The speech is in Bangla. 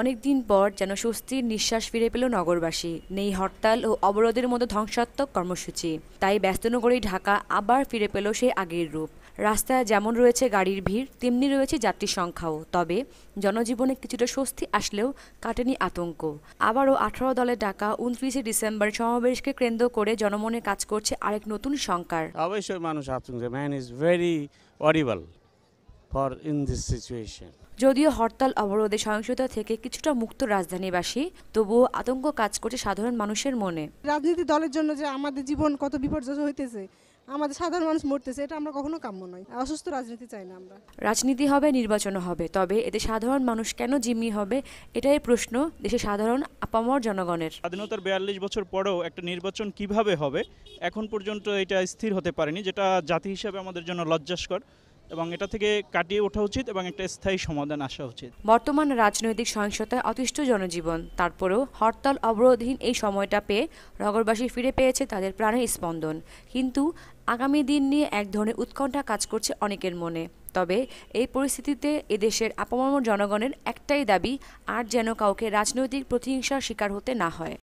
অনেকদিন পর যেন স্বস্তির নিঃশ্বাস ফিরে পেল নগরবাসী নেই হরতাল ও অবরোধের মতো ধ্বংসাত্মক কর্মসূচি তাই ব্যস্তনগরী ঢাকা আবার ফিরে পেল সেই আগের রূপ রাস্তায় যেমন রয়েছে গাড়ির ভিড় তেমনি রয়েছে যাত্রী সংখ্যাও তবে জনজীবনে কিছুটা স্বস্তি আসলেও কাটেনি আতঙ্ক আবারও আঠারো দলে ডাকা উনত্রিশে ডিসেম্বর সমাবেশকে কেন্দ্র করে জনমনে কাজ করছে আরেক নতুন সংকার অবশ্যই মানুষ আতঙ্ক man is very horrible for in this situation. যদিও হরতাল অবরোধে সহিংসতা থেকে কিছুটা মুক্ত রাজধানীবাসী তবুও আতঙ্ক কাজ করছে সাধারণ মানুষের মনে রাজনীতি দলের জন্য যে আমাদের জীবন কত বিপর্যয় হইতেছে আমাদের সাধারণ মানুষ মরতেছে এটা আমরা কখনো কাম্য নয় অসুস্থ রাজনীতি চাই না আমরা রাজনীতি হবে নির্বাচন হবে তবে এতে সাধারণ মানুষ কেন জিম্মি হবে এটাই প্রশ্ন দেশে সাধারণ আপামর জনগণের স্বাধীনতার বিয়াল্লিশ বছর পরেও একটা নির্বাচন কিভাবে হবে এখন পর্যন্ত এটা স্থির হতে পারেনি যেটা জাতি হিসাবে আমাদের জন্য লজ্জাস্কর এবং এটা থেকে কাটিয়ে ওঠা উচিত এবং একটা স্থায়ী সমাধান আসা উচিত বর্তমান রাজনৈতিক সহিংসতায় অতিষ্ঠ জনজীবন তারপরেও হরতাল অবরোধহীন এই সময়টা পেয়ে নগরবাসী ফিরে পেয়েছে তাদের প্রাণের স্পন্দন কিন্তু আগামী দিন নিয়ে এক ধরনের উৎকণ্ঠা কাজ করছে অনেকের মনে তবে এই পরিস্থিতিতে এদেশের আপামর জনগণের একটাই দাবি আর যেন কাউকে রাজনৈতিক প্রতিহিংসার শিকার হতে না হয়